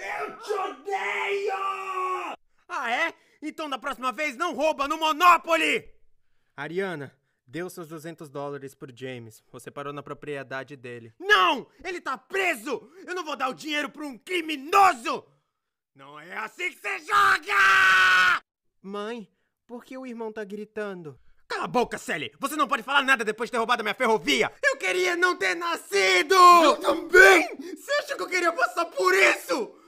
Eu te odeio! Ah, é? Então da próxima vez não rouba no Monopoly! Ariana, deu seus 200 dólares pro James. Você parou na propriedade dele. Não! Ele tá preso! Eu não vou dar o dinheiro pra um criminoso! Não é assim que você joga! Mãe, por que o irmão tá gritando? Cala a boca, Sally! Você não pode falar nada depois de ter roubado minha ferrovia! Eu queria não ter nascido! Eu também! Você acha que eu queria passar por isso?